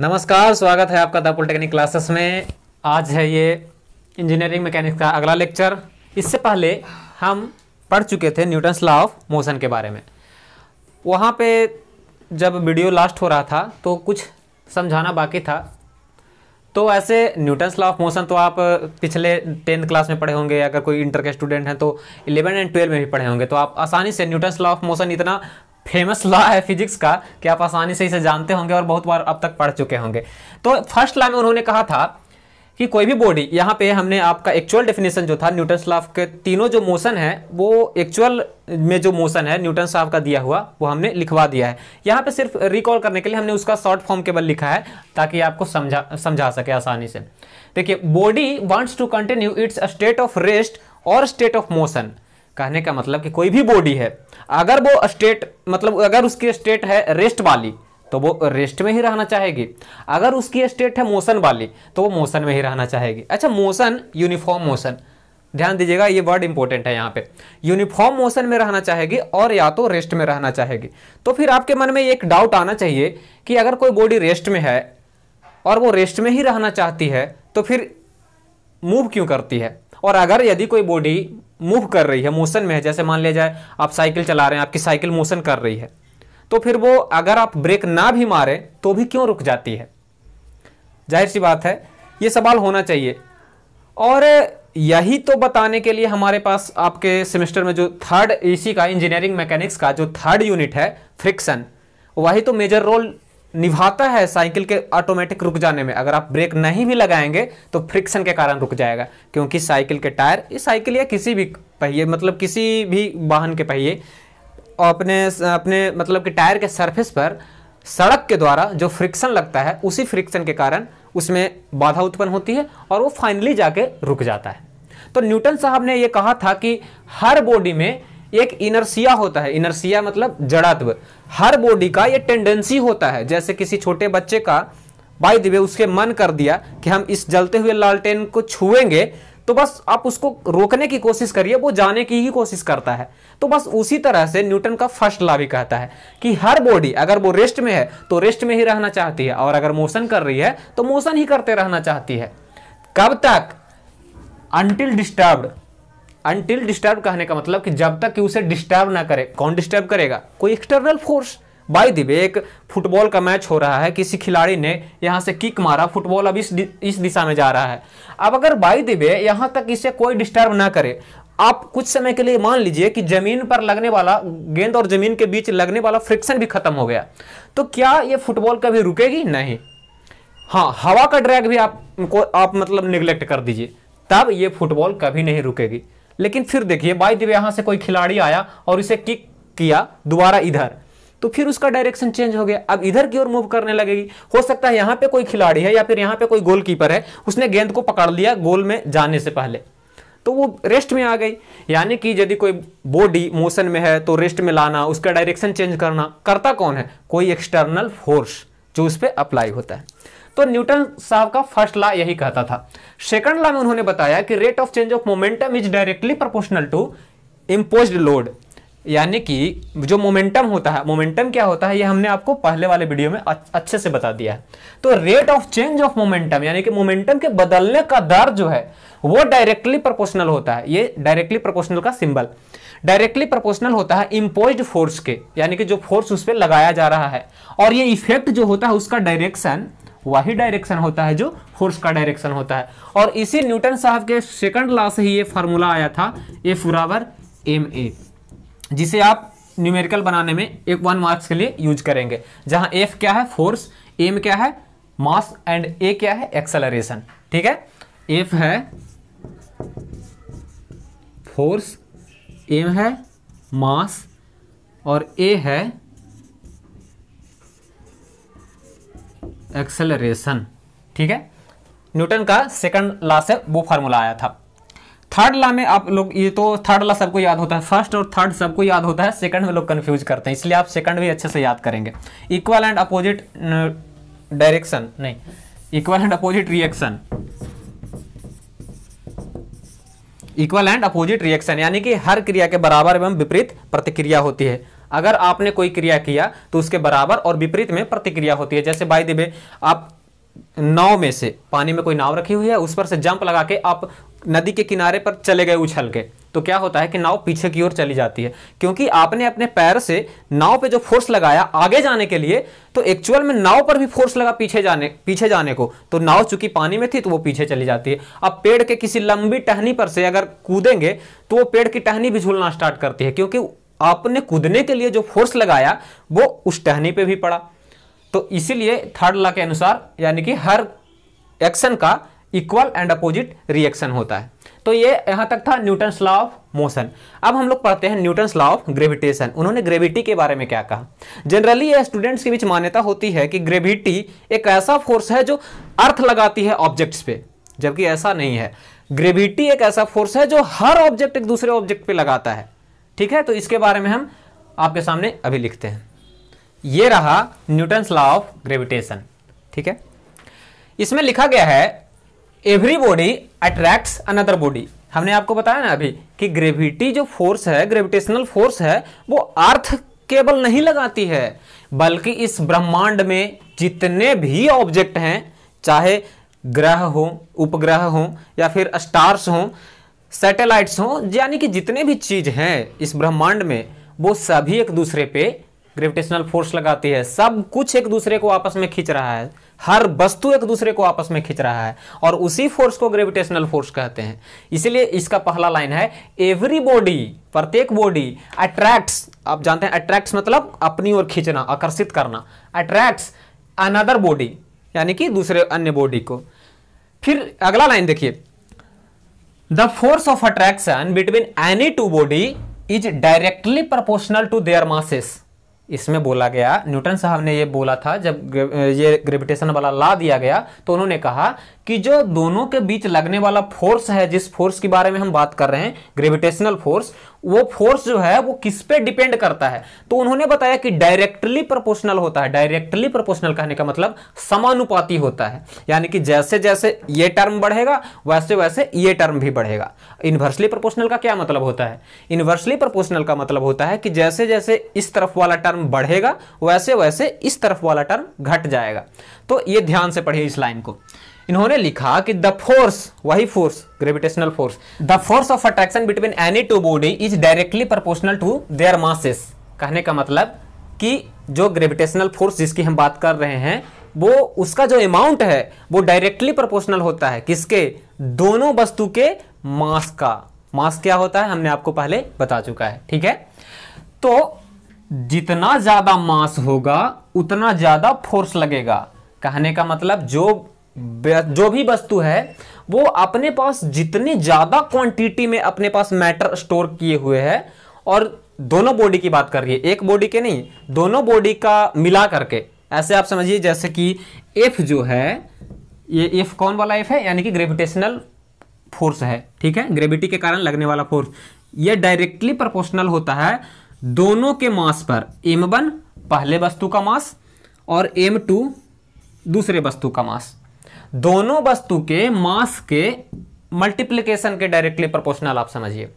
नमस्कार स्वागत है आपका द पॉलिटेक्निक क्लासेस में आज है ये इंजीनियरिंग मैकेनिक्स का अगला लेक्चर इससे पहले हम पढ़ चुके थे न्यूटन्स लॉ ऑफ मोशन के बारे में वहाँ पे जब वीडियो लास्ट हो रहा था तो कुछ समझाना बाकी था तो ऐसे न्यूटन्स लॉ ऑफ मोशन तो आप पिछले टेंथ क्लास में पढ़े होंगे अगर कोई इंटर के स्टूडेंट हैं तो इलेवन एंड ट्वेल्व में भी पढ़े होंगे तो आप आसानी से न्यूटन्स लॉ ऑफ मोशन इतना फेमस लॉ है फिजिक्स का कि आप आसानी से इसे जानते होंगे और बहुत बार अब तक पढ़ चुके होंगे तो फर्स्ट लॉ में उन्होंने कहा था कि कोई भी बॉडी यहाँ पे हमने आपका एक्चुअल डेफिनेशन जो था न्यूटन लॉ के तीनों जो मोशन है वो एक्चुअल में जो मोशन है न्यूटन स्लाफ का दिया हुआ वो हमने लिखवा दिया है यहाँ पे सिर्फ रिकॉल करने के लिए हमने उसका शॉर्ट फॉर्म केवल लिखा है ताकि आपको समझा समझा सके आसानी से देखिए body wants to continue its state of rest और स्टेट ऑफ मोशन कहने का मतलब कि कोई भी बॉडी है अगर वो स्टेट मतलब अगर उसकी स्टेट है रेस्ट वाली तो वो रेस्ट में ही रहना चाहेगी अगर उसकी स्टेट है मोशन वाली तो वो मोशन में ही रहना चाहेगी अच्छा मोशन यूनिफॉर्म मोशन ध्यान दीजिएगा ये वर्ड इंपॉर्टेंट है यहाँ पे यूनिफॉर्म मोशन में रहना चाहेगी और या तो रेस्ट में रहना चाहेगी तो फिर आपके मन में एक डाउट आना चाहिए कि अगर कोई बॉडी रेस्ट में है और वो रेस्ट में ही रहना चाहती है तो फिर मूव क्यों करती है और अगर यदि कोई बॉडी मूव कर रही है मोशन में है जैसे मान लिया जाए आप साइकिल चला रहे हैं आपकी साइकिल मोशन कर रही है तो फिर वो अगर आप ब्रेक ना भी मारें तो भी क्यों रुक जाती है जाहिर सी बात है ये सवाल होना चाहिए और यही तो बताने के लिए हमारे पास आपके सेमेस्टर में जो थर्ड एसी e का इंजीनियरिंग मैकेनिक्स का जो थर्ड यूनिट है फ्रिक्शन वही तो मेजर रोल निभाता है साइकिल के ऑटोमेटिक रुक जाने में अगर आप ब्रेक नहीं भी लगाएंगे तो फ्रिक्शन के कारण रुक जाएगा क्योंकि साइकिल के टायर ये साइकिल या किसी भी पहिए मतलब किसी भी वाहन के पहिए अपने अपने मतलब कि टायर के सरफेस पर सड़क के द्वारा जो फ्रिक्शन लगता है उसी फ्रिक्शन के कारण उसमें बाधा उत्पन्न होती है और वो फाइनली जाके रुक जाता है तो न्यूटन साहब ने ये कहा था कि हर बॉडी में एक इनर्सिया होता है इनर्सिया मतलब जड़त्व हर बॉडी का ये टेंडेंसी होता है जैसे किसी छोटे बच्चे का बाई दिवे उसके मन कर दिया कि हम इस जलते हुए लालटेन को छुएंगे तो बस आप उसको रोकने की कोशिश करिए वो जाने की ही कोशिश करता है तो बस उसी तरह से न्यूटन का फर्स्ट लॉ भी कहता है कि हर बॉडी अगर वो रेस्ट में है तो रेस्ट में ही रहना चाहती है और अगर मोशन कर रही है तो मोशन ही करते रहना चाहती है कब तक अनटिल डिस्टर्ब्ड अनटिल डिस्टर्ब कहने का मतलब कि जब तक कि उसे डिस्टर्ब ना करे कौन डिस्टर्ब करेगा कोई एक्सटर्नल फोर्स बाई दिवे एक फुटबॉल का मैच हो रहा है किसी खिलाड़ी ने यहाँ से किक मारा फुटबॉल अब इस दि, इस दिशा में जा रहा है अब अगर बाई दिवे यहाँ तक इसे कोई डिस्टर्ब ना करे आप कुछ समय के लिए मान लीजिए कि जमीन पर लगने वाला गेंद और जमीन के बीच लगने वाला फ्रिक्शन भी खत्म हो गया तो क्या ये फुटबॉल कभी रुकेगी नहीं हाँ हवा का ड्रैग भी आप को आप मतलब निग्लेक्ट कर दीजिए तब ये फुटबॉल कभी नहीं रुकेगी लेकिन फिर देखिए बाई दिवे यहां से कोई खिलाड़ी आया और इसे किक किया दोबारा इधर तो फिर उसका डायरेक्शन चेंज हो गया अब इधर की ओर मूव करने लगेगी हो सकता है यहां पे कोई खिलाड़ी है या फिर यहां पे कोई गोलकीपर है उसने गेंद को पकड़ लिया गोल में जाने से पहले तो वो रेस्ट में आ गई यानी कि यदि कोई बॉडी मोशन में है तो रेस्ट में लाना उसका डायरेक्शन चेंज करना करता कौन है कोई एक्सटर्नल फोर्स जो उस पर अप्लाई होता है तो न्यूटन साहब का फर्स्ट लॉ यही कहता था सेकंड लॉ में उन्होंने बताया कि rate of change of momentum is directly proportional to impose load यानी कि जो मोमेंटम होता है मोमेंटम क्या होता है ये हमने आपको पहले वाले वीडियो में अच्छे से बता दिया है तो rate of change of momentum यानी कि मोमेंटम के बदलने का दर जो है वो डायरेक्टली प्रोपोर्शनल होता है ये डायरेक्टली प्रोपोर्शनल का सिंबल डायरेक्टली प्रोपोर्शनल होता है इम्पोज फोर्स के यानी कि जो फोर्स उस पर लगाया जा रहा है और ये इफेक्ट जो होता है उसका डायरेक्शन वही डायरेक्शन होता है जो फोर्स का डायरेक्शन होता है और इसी न्यूटन साहब के सेकंड लॉ से ही ये फार्मूला आया था ए फुरावर एम ए जिसे आप न्यूमेरिकल बनाने में एक वन मार्क्स के लिए यूज करेंगे जहां एफ क्या है फोर्स एम क्या है मास एंड ए क्या है एक्सेलरेशन ठीक है एफ है फोर्स एम है मास और ए है एक्सेलरेशन ठीक है न्यूटन का सेकंड लॉ से वो फार्मूला आया था थर्ड ला में आप लोग ये तो थर्ड ला सबको याद होता है फर्स्ट और थर्ड सबको याद होता है सेकंड में लोग कंफ्यूज करते हैं इसलिए आप सेकंड भी अच्छे से याद करेंगे इक्वल एंड अपोजिट डायरेक्शन नहीं equal and opposite reaction equal and opposite reaction यानी कि हर क्रिया के बराबर एवं विपरीत प्रतिक्रिया होती है अगर आपने कोई क्रिया किया तो उसके बराबर और विपरीत में प्रतिक्रिया होती है जैसे बाई दिवे आप नाव में से पानी में कोई नाव रखी हुई है उस पर से जंप लगा के आप नदी के किनारे पर चले गए उछल के तो क्या होता है कि नाव पीछे की ओर चली जाती है क्योंकि आपने अपने पैर से नाव पे जो फोर्स लगाया आगे जाने के लिए तो एक्चुअल में नाव पर भी फोर्स लगा पीछे जाने पीछे जाने को तो नाव चूंकि पानी में थी तो वो पीछे चली जाती है अब पेड़ के किसी लंबी टहनी पर से अगर कूदेंगे तो वो पेड़ की टहनी भी झूलना स्टार्ट करती है क्योंकि आपने कूदने के लिए जो फोर्स लगाया वो उस टहनी पे भी पड़ा तो इसीलिए थर्ड लॉ के अनुसार यानी कि हर एक्शन का इक्वल एंड अपोजिट रिएक्शन होता है तो ये यहां तक था न्यूटन लॉ ऑफ मोशन अब हम लोग पढ़ते हैं न्यूटन लॉ ऑफ ग्रेविटेशन उन्होंने ग्रेविटी के बारे में क्या कहा जनरली ये स्टूडेंट्स के बीच मान्यता होती है कि ग्रेविटी एक ऐसा फोर्स है जो अर्थ लगाती है ऑब्जेक्ट्स पे जबकि ऐसा नहीं है ग्रेविटी एक ऐसा फोर्स है जो हर ऑब्जेक्ट एक दूसरे ऑब्जेक्ट पे लगाता है ठीक है तो इसके बारे में हम आपके सामने अभी लिखते हैं ये रहा न्यूटन लॉ ऑफ ग्रेविटेशन ठीक है इसमें लिखा गया है every body attracts another body हमने आपको बताया ना अभी कि ग्रेविटी जो फोर्स है ग्रेविटेशनल फोर्स है वो अर्थ केवल नहीं लगाती है बल्कि इस ब्रह्मांड में जितने भी ऑब्जेक्ट हैं चाहे ग्रह हो उपग्रह हो या फिर स्टार्स हों सैटेलाइट्स हों यानी कि जितने भी चीज़ हैं इस ब्रह्मांड में वो सभी एक दूसरे पे ग्रेविटेशनल फोर्स लगाती है सब कुछ एक दूसरे को आपस में खींच रहा है हर वस्तु एक दूसरे को आपस में खींच रहा है और उसी फोर्स को ग्रेविटेशनल फोर्स कहते हैं इसलिए इसका पहला लाइन है एवरी बॉडी प्रत्येक बॉडी अट्रैक्ट्स आप जानते हैं अट्रैक्ट्स मतलब अपनी ओर खींचना आकर्षित करना अट्रैक्ट्स अनदर बॉडी यानी कि दूसरे अन्य बॉडी को फिर अगला लाइन देखिए the force of attraction between any two body is directly proportional to their masses इसमें बोला गया न्यूटन साहब ने ये बोला था जब ये ग्रेविटेशन वाला ला दिया गया तो उन्होंने कहा कि जो दोनों के बीच लगने वाला फोर्स है जिस फोर्स के बारे में हम बात कर रहे हैं ग्रेविटेशनल फोर्स वो फोर्स जो है वो किस पे डिपेंड करता है तो उन्होंने बताया कि डायरेक्टली प्रोपोर्शनल होता है डायरेक्टली प्रोपोर्शनल कहने का मतलब समानुपाती होता है यानी कि जैसे जैसे ये टर्म बढ़ेगा वैसे वैसे ये टर्म भी बढ़ेगा इन्वर्सली प्रोपोर्शनल का क्या मतलब होता है इन्वर्सली प्रोपोर्शनल का मतलब होता है कि जैसे जैसे इस तरफ वाला टर्म टर्म बढ़ेगा वैसे वैसे इस तरफ वाला टर्म घट जाएगा तो ये ध्यान से पढ़िए इस लाइन को इन्होंने लिखा कि द फोर्स वही force gravitational force the force of attraction between any two body is directly proportional to their masses कहने का मतलब कि जो ग्रेविटेशनल फोर्स जिसकी हम बात कर रहे हैं वो उसका जो अमाउंट है वो डायरेक्टली प्रोपोर्शनल होता है किसके दोनों वस्तु के मास का मास क्या होता है हमने आपको पहले बता चुका है ठीक है तो जितना ज़्यादा मास होगा उतना ज़्यादा फोर्स लगेगा कहने का मतलब जो जो भी वस्तु है वो अपने पास जितनी ज़्यादा क्वांटिटी में अपने पास मैटर स्टोर किए हुए है और दोनों बॉडी की बात कर रही है एक बॉडी के नहीं दोनों बॉडी का मिला करके ऐसे आप समझिए जैसे कि एफ जो है ये एफ कौन वाला एफ है यानी कि ग्रेविटेशनल फोर्स है ठीक है ग्रेविटी के कारण लगने वाला फोर्स ये डायरेक्टली प्रपोर्शनल होता है दोनों के मास पर एम वन पहले वस्तु का मास और एम टू दूसरे वस्तु का मास दोनों वस्तु के मास के मल्टीप्लीकेशन के डायरेक्टली प्रोपोर्शनल आप समझिए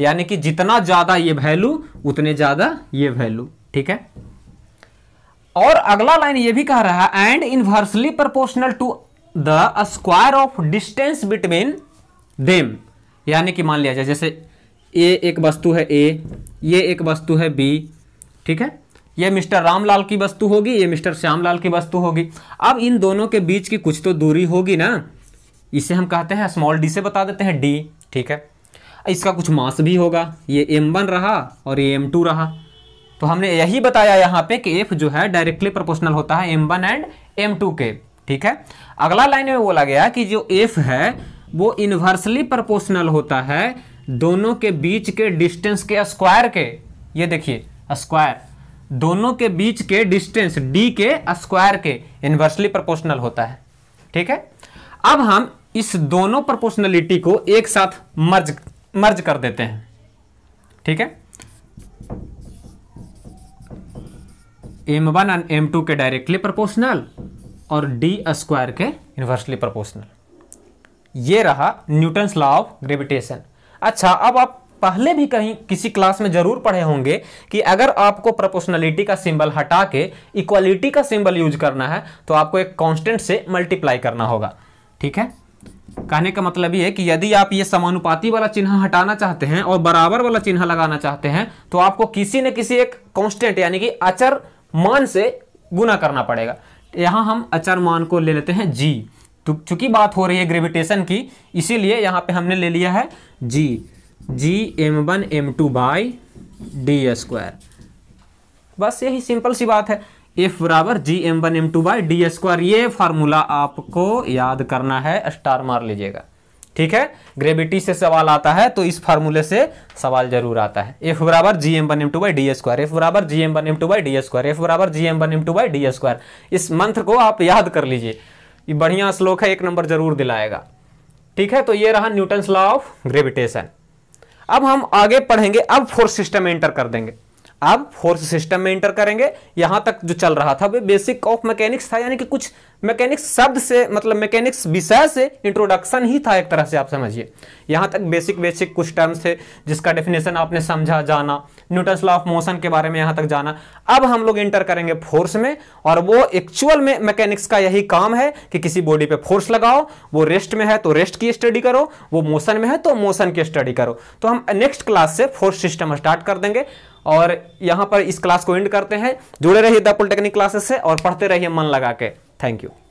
यानी कि जितना ज़्यादा ये वैल्यू उतने ज़्यादा ये वैल्यू ठीक है और अगला लाइन ये भी कह रहा है and inversely proportional to the square of distance between them यानी कि मान लिया जाए जैसे ये एक वस्तु है ए ये एक वस्तु है बी ठीक है ये मिस्टर रामलाल की वस्तु होगी ये मिस्टर श्यामलाल की वस्तु होगी अब इन दोनों के बीच की कुछ तो दूरी होगी ना इसे हम कहते हैं स्मॉल डी से बता देते हैं डी ठीक है इसका कुछ मास भी होगा ये एम वन रहा और ये एम टू रहा तो हमने यही बताया यहाँ पे कि एफ जो है डायरेक्टली प्रोपोर्शनल होता है M one and M two के ठीक है अगला लाइन में बोला गया कि जो एफ है वो इन्वर्सली प्रोपोर्शनल होता है दोनों के बीच के डिस्टेंस के स्क्वायर के ये देखिए स्क्वायर दोनों के बीच के डिस्टेंस डी के स्क्वायर के इन्वर्सली प्रोपोर्शनल होता है ठीक है अब हम इस दोनों प्रोपोर्शनलिटी को एक साथ मर्ज मर्ज कर देते हैं ठीक है M one and M two के डायरेक्टली प्रोपोर्शनल और डी स्क्वायर के इन्वर्सली प्रोपोर्शनल ये रहा न्यूटन्स लॉ ऑफ ग्रेविटेशन अच्छा अब आप पहले भी कहीं किसी क्लास में जरूर पढ़े होंगे कि अगर आपको प्रोपोर्शनलिटी का सिंबल हटा के इक्वालिटी का सिंबल यूज करना है तो आपको एक कांस्टेंट से मल्टीप्लाई करना होगा ठीक है कहने का मतलब ये है कि यदि आप ये समानुपाती वाला चिन्ह हटाना चाहते हैं और बराबर वाला चिन्ह लगाना चाहते हैं तो आपको किसी न किसी एक कॉन्स्टेंट यानी कि अचर मान से गुना करना पड़ेगा यहां हम अचर मान को ले लेते हैं जी तो चूंकि बात हो रही है ग्रेविटेशन की इसीलिए यहाँ पे हमने ले लिया है G G M one M two by D square बस यही सिंपल सी बात है एफ बराबर G M one M two by D square ये फार्मूला आपको याद करना है स्टार मार लीजिएगा ठीक है ग्रेविटी से सवाल आता है तो इस फार्मूले से सवाल जरूर आता है एफ बराबर G M one M two by D square F बराबर G M one M two by D square F बराबर G M one M two by D square इस मंत्र को आप याद कर लीजिए ये बढ़िया श्लोक है एक नंबर जरूर दिलाएगा ठीक है तो ये रहा न्यूटन लॉ ऑफ ग्रेविटेशन अब हम आगे पढ़ेंगे अब फोर्स सिस्टम एंटर कर देंगे अब फोर्स सिस्टम में इंटर करेंगे यहां तक जो चल रहा था वे बेसिक ऑफ मैकेनिक्स था यानी कि कुछ मैकेनिक्स शब्द से मतलब मैकेनिक्स विषय से इंट्रोडक्शन ही था एक तरह से आप समझिए यहां तक बेसिक बेसिक कुछ टर्म्स थे जिसका डेफिनेशन आपने समझा जाना न्यूटन लॉ ऑफ मोशन के बारे में यहां तक जाना अब हम लोग इंटर करेंगे फोर्स में और वो एक्चुअल में मैकेनिक्स का यही काम है कि किसी बॉडी पे फोर्स लगाओ वो रेस्ट में है तो रेस्ट की स्टडी करो वो मोशन में है तो मोशन की स्टडी करो तो हम नेक्स्ट क्लास से फोर्स सिस्टम स्टार्ट कर देंगे और यहाँ पर इस क्लास को एंड करते हैं जुड़े रहिए द पॉलिटेक्निक क्लासेस से और पढ़ते रहिए मन लगा के थैंक यू